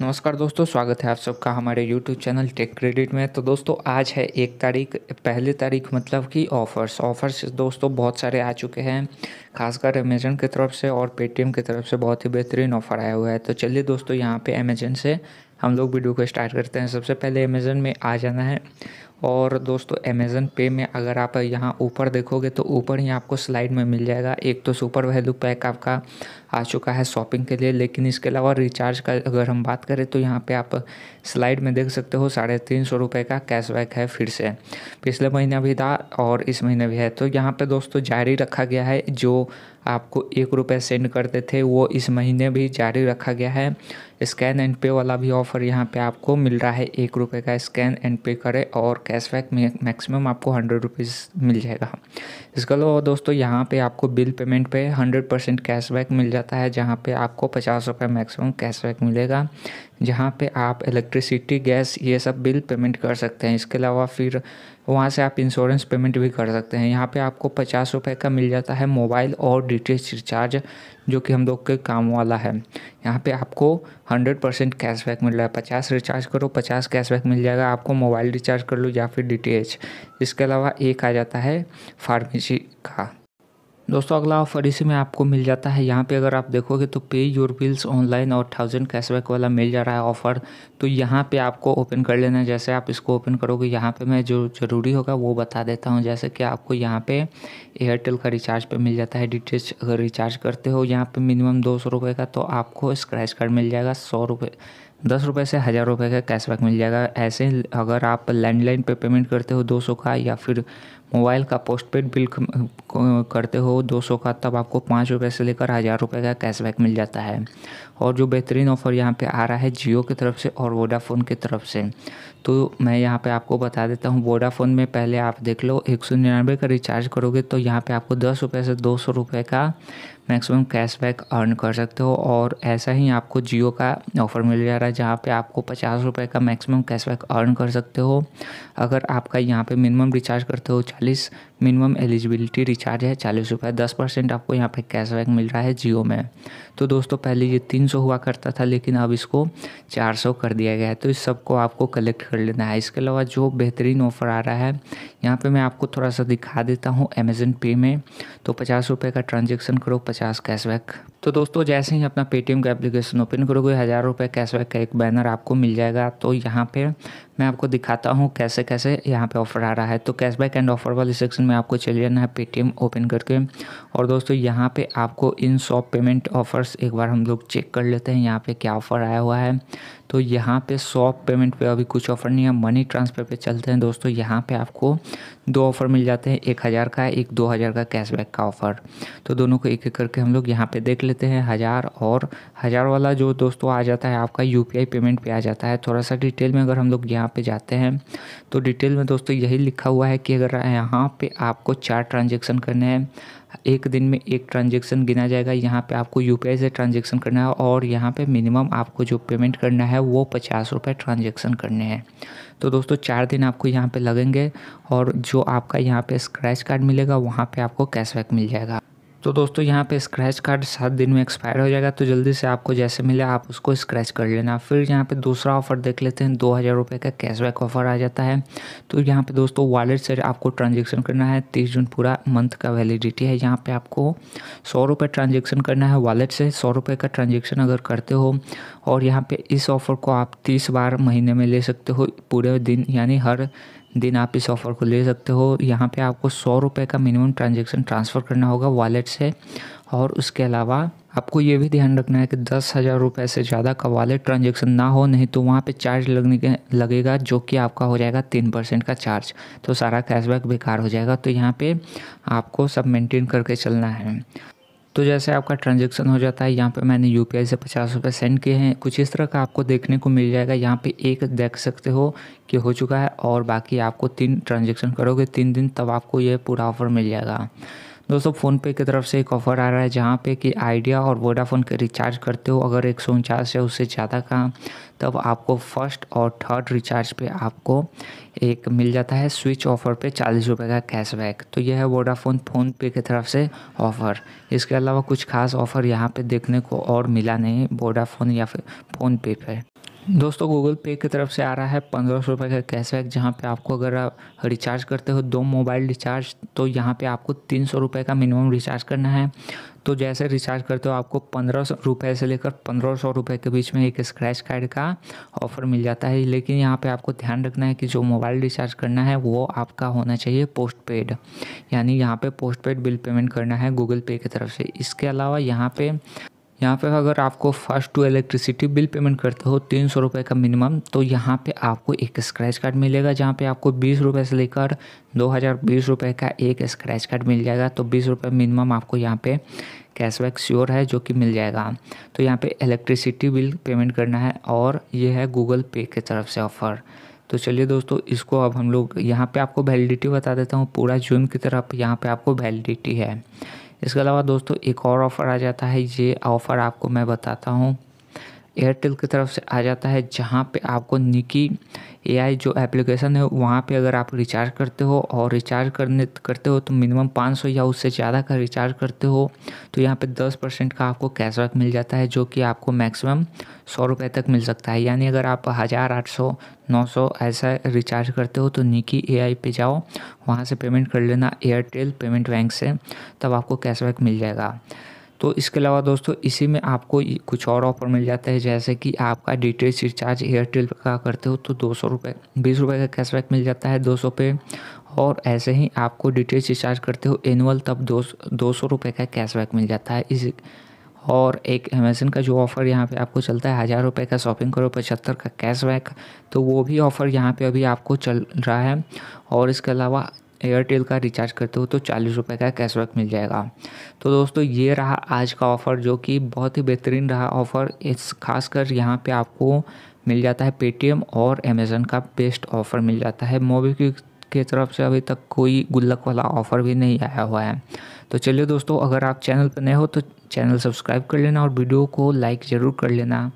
नमस्कार दोस्तों स्वागत है आप सबका हमारे YouTube चैनल टेक क्रेडिट में तो दोस्तों आज है एक तारीख पहली तारीख मतलब कि ऑफ़र्स ऑफ़र्स दोस्तों बहुत सारे आ चुके हैं खासकर अमेजन की तरफ से और पेटीएम की तरफ से बहुत ही बेहतरीन ऑफ़र आया हुआ है तो चलिए दोस्तों यहाँ पे अमेजन से हम लोग वीडियो को स्टार्ट करते हैं सबसे पहले अमेज़न में आ जाना है और दोस्तों अमेज़न पे में अगर आप यहाँ ऊपर देखोगे तो ऊपर ही आपको स्लाइड में मिल जाएगा एक तो सुपर वैल्यू पैक आपका आ चुका है शॉपिंग के लिए लेकिन इसके अलावा रिचार्ज का अगर हम बात करें तो यहाँ पे आप स्लाइड में देख सकते हो साढ़े तीन सौ रुपये का कैशबैक है फिर से पिछले महीने भी था और इस महीने भी है तो यहाँ पर दोस्तों जारी रखा गया है जो आपको एक रुपये सेंड करते थे वो इस महीने भी जारी रखा गया है स्कैन एंड पे वाला भी ऑफ़र यहाँ पे आपको मिल रहा है एक रुपये का स्कैन एंड पे करें और कैशबैक में मैक्सिमम आपको हंड्रेड रुपीज़ मिल जाएगा इसके अलावा दोस्तों यहाँ पे आपको बिल पेमेंट पे हंड्रेड परसेंट कैशबैक मिल जाता है जहाँ पे आपको पचास रुपये मैक्सिमम कैशबैक मिलेगा जहाँ पे आप इलेक्ट्रिसिटी गैस ये सब बिल पेमेंट कर सकते हैं इसके अलावा फिर वहाँ से आप इंश्योरेंस पेमेंट भी कर सकते हैं यहाँ पे आपको पचास रुपये का मिल जाता है मोबाइल और डी रिचार्ज जो कि हम लोग के काम वाला है यहाँ पे आपको हंड्रेड परसेंट कैशबैक मिल रहा है पचास रिचार्ज करो पचास कैशबैक मिल जाएगा आपको मोबाइल रिचार्ज कर लो या फिर डी इसके अलावा एक आ जाता है फार्मेसी का दोस्तों अगला ऑफर इसी में आपको मिल जाता है यहाँ पे अगर आप देखोगे तो पे योर बिल्स ऑनलाइन और थाउजेंड कैशबैक वाला मिल जा रहा है ऑफ़र तो यहाँ पे आपको ओपन कर लेना है जैसे आप इसको ओपन करोगे यहाँ पे मैं जो ज़रूरी होगा वो बता देता हूँ जैसे कि आपको यहाँ पे एयरटेल का रिचार्ज पे मिल जाता है डी अगर रिचार्ज करते हो यहाँ पर मिनिमम दो सौ का तो आपको स्क्रैच कार्ड मिल जाएगा सौ रुपये दस रुपये से हज़ार रुपये का कैशबैक मिल जाएगा ऐसे अगर आप लैंडलाइन पे पेमेंट करते हो दो सौ का या फिर मोबाइल का पोस्टपेड बिल करते हो दो सौ का तब आपको पाँच रुपये से लेकर हज़ार रुपये का कैशबैक मिल जाता है और जो बेहतरीन ऑफ़र यहाँ पे आ रहा है जियो की तरफ से और वोडाफोन की तरफ से तो मैं यहाँ पे आपको बता देता हूँ वोडाफोन में पहले आप देख लो एक सौ निन्यानवे का रिचार्ज करोगे तो यहाँ पे आपको दस रुपये से दो सौ रुपये का मैक्सिमम कैशबैक अर्न कर सकते हो और ऐसा ही आपको जियो का ऑफ़र मिल जा रहा है जहाँ पे आपको पचास रुपये का मैक्सिमम कैशबैक अर्न कर सकते हो अगर आपका यहाँ पे मिनिमम रिचार्ज करते हो please मिनिमम एलिजिबिलिटी रिचार्ज है चालीस रुपये दस परसेंट आपको यहाँ पे कैशबैक मिल रहा है जियो में तो दोस्तों पहले ये तीन सौ हुआ करता था लेकिन अब इसको चार सौ कर दिया गया है तो इस सब को आपको कलेक्ट कर लेना है इसके अलावा जो बेहतरीन ऑफर आ रहा है यहाँ पर मैं आपको थोड़ा सा दिखा देता हूँ अमेजन पे में तो पचास रुपये का ट्रांजेक्शन करो पचास कैशबैक तो दोस्तों जैसे ही अपना पेटीएम का एप्लीकेशन ओपन करोगे हज़ार रुपये कैशबैक का एक बैनर आपको मिल जाएगा तो यहाँ पर मैं आपको दिखाता हूँ कैसे कैसे यहाँ पर ऑफर आ रहा है तो कैशबैक एंड ऑफर वाले सेक्शन में में आपको चले जाना है पेटीएम ओपन करके और दोस्तों यहाँ पे आपको इन शॉप पेमेंट ऑफ़र्स एक बार हम लोग चेक कर लेते हैं यहाँ पे क्या ऑफ़र आया हुआ है तो यहाँ पे शॉप पेमेंट पे अभी कुछ ऑफ़र नहीं है मनी ट्रांसफ़र पे चलते हैं दोस्तों यहाँ पे आपको दो ऑफ़र मिल जाते हैं एक हज़ार का एक दो हज़ार का कैशबैक का ऑफ़र तो दोनों को एक एक करके हम लोग यहाँ पे देख लेते हैं हज़ार और हज़ार वाला जो दोस्तों आ जाता है आपका यू पेमेंट पे आ जाता है थोड़ा सा डिटेल में अगर हम लोग यहाँ पे जाते हैं तो डिटेल में दोस्तों यही लिखा हुआ है कि अगर यहाँ पर आपको चार ट्रांजेक्शन करने हैं एक दिन में एक ट्रांजेक्शन गिना जाएगा यहाँ पे आपको यू से ट्रांजेक्शन करना है और यहाँ पे मिनिमम आपको जो पेमेंट करना है वो पचास रुपये ट्रांजेक्शन करने हैं तो दोस्तों चार दिन आपको यहाँ पे लगेंगे और जो आपका यहाँ पे स्क्रैच कार्ड मिलेगा वहाँ पे आपको कैशबैक मिल जाएगा तो दोस्तों यहाँ पे स्क्रैच कार्ड सात दिन में एक्सपायर हो जाएगा तो जल्दी से आपको जैसे मिले आप उसको स्क्रैच कर लेना फिर यहाँ पे दूसरा ऑफर देख लेते हैं दो हज़ार रुपये का कैशबैक ऑफर आ जाता है तो यहाँ पे दोस्तों वॉलेट से आपको ट्रांजेक्शन करना है तीस जून पूरा मंथ का वैलिडिटी है यहाँ पर आपको सौ रुपये ट्रांजेक्शन करना है वॉलेट से सौ रुपये का ट्रांजेक्शन अगर करते हो और यहाँ पर इस ऑफ़र को आप तीस बार महीने में ले सकते हो पूरे दिन यानी हर दिन आप इस ऑफ़र को ले सकते हो यहाँ पे आपको सौ रुपये का मिनिमम ट्रांजैक्शन ट्रांसफ़र करना होगा वॉलेट से और उसके अलावा आपको ये भी ध्यान रखना है कि दस हज़ार रुपये से ज़्यादा का वॉलेट ट्रांजेक्शन ना हो नहीं तो वहाँ पे चार्ज लगने के लगेगा जो कि आपका हो जाएगा तीन परसेंट का चार्ज तो सारा कैशबैक बेकार हो जाएगा तो यहाँ पे आपको सब मेंटेन करके चलना है तो जैसे आपका ट्रांजेक्शन हो जाता है यहाँ पे मैंने यू से पचास रुपये सेंड किए हैं कुछ इस तरह का आपको देखने को मिल जाएगा यहाँ पे एक देख सकते हो कि हो चुका है और बाकी आपको तीन ट्रांजेक्शन करोगे तीन दिन तब आपको यह पूरा ऑफर मिल जाएगा दोस्तों फ़ोनपे की तरफ से एक ऑफ़र आ रहा है जहाँ पे कि आइडिया और वोडाफोन के रिचार्ज करते हो अगर एक सौ उनचास या उससे ज़्यादा का तब आपको फर्स्ट और थर्ड रिचार्ज पे आपको एक मिल जाता है स्विच ऑफ़र पे चालीस रुपये का कैशबैक तो यह है वोडाफोन फ़ोनपे की तरफ से ऑफ़र इसके अलावा कुछ खास ऑफ़र यहाँ पर देखने को और मिला नहीं वोडाफोन या फिर फ़ोनपे पर दोस्तों गूगल पे की तरफ से आ रहा है पंद्रह सौ रुपये का कैशबैक जहाँ पे आपको अगर आप रिचार्ज करते हो दो मोबाइल रिचार्ज तो यहाँ पे आपको तीन सौ रुपये का मिनिमम रिचार्ज करना है तो जैसे रिचार्ज करते हो आपको पंद्रह सौ रुपये से लेकर पंद्रह सौ रुपये के बीच में एक स्क्रैच कार्ड का ऑफ़र मिल जाता है लेकिन यहाँ पे आपको ध्यान रखना है कि जो मोबाइल रिचार्ज करना है वो आपका होना चाहिए पोस्ट पेड यानी यहाँ पे पोस्ट पेड बिल पेमेंट करना है गूगल पे की तरफ से इसके अलावा यहाँ पर यहाँ पे अगर आपको first two electricity bill payment करते हो तीन सौ रुपये का मिनिमम तो यहाँ पे आपको एक स्क्रैच कार्ड मिलेगा जहाँ पे आपको बीस रुपये से लेकर दो हज़ार बीस रुपये का एक स्क्रैच कार्ड मिल जाएगा तो बीस रुपये मिनिमम आपको यहाँ पे कैशबैक श्योर है जो कि मिल जाएगा तो यहाँ पे इलेक्ट्रिसिटी बिल पेमेंट करना है और ये है गूगल पे के तरफ से ऑफ़र तो चलिए दोस्तों इसको अब हम लोग यहाँ पे आपको वैलिडिटी बता देता हूँ पूरा जून की तरफ यहाँ पे आपको वैलिडिटी है इसके अलावा दोस्तों एक और ऑफ़र आ जाता है ये ऑफ़र आपको मैं बताता हूँ एयरटेल की तरफ से आ जाता है जहाँ पे आपको निकी एआई जो एप्लीकेशन है वहाँ पे अगर आप रिचार्ज करते हो और रिचार्ज करने करते हो तो मिनिमम 500 या उससे ज़्यादा का रिचार्ज करते हो तो यहाँ पे 10 परसेंट का आपको कैशबैक मिल जाता है जो कि आपको मैक्सिमम सौ रुपये तक मिल सकता है यानी अगर आप हज़ार आठ सौ नौ सौ ऐसा रिचार्ज करते हो तो निकी ए पे जाओ वहाँ से पेमेंट कर लेना एयरटेल पेमेंट बैंक से तब आपको कैशबैक मिल जाएगा तो इसके अलावा दोस्तों इसी में आपको कुछ और ऑफर मिल जाता है जैसे कि आपका डिटेल रिचार्ज एयरटेल का करते हो तो दो सौ रुपये बीस रुपये का कैशबैक मिल जाता है दो सौ पे और ऐसे ही आपको डी रिचार्ज करते हो एनुअल तब दो दो सौ रुपये का कैशबैक मिल जाता है इस और एक अमेजन का जो ऑफ़र यहाँ पे आपको चलता है हज़ार रुपये का शॉपिंग करो पचहत्तर का कैशबैक तो वो भी ऑफ़र यहाँ पे अभी आपको चल रहा है और इसके अलावा एयरटेल का रिचार्ज करते हो तो चालीस रुपये का कैशबैक मिल जाएगा तो दोस्तों ये रहा आज का ऑफ़र जो कि बहुत ही बेहतरीन रहा ऑफ़र इस खासकर यहाँ पे आपको मिल जाता है पेटीएम और अमेज़न का बेस्ट ऑफ़र मिल जाता है मोबीक्विक के तरफ से अभी तक कोई गुल्लक वाला ऑफ़र भी नहीं आया हुआ है तो चलिए दोस्तों अगर आप चैनल पर नए हो तो चैनल सब्सक्राइब कर लेना और वीडियो को लाइक ज़रूर कर लेना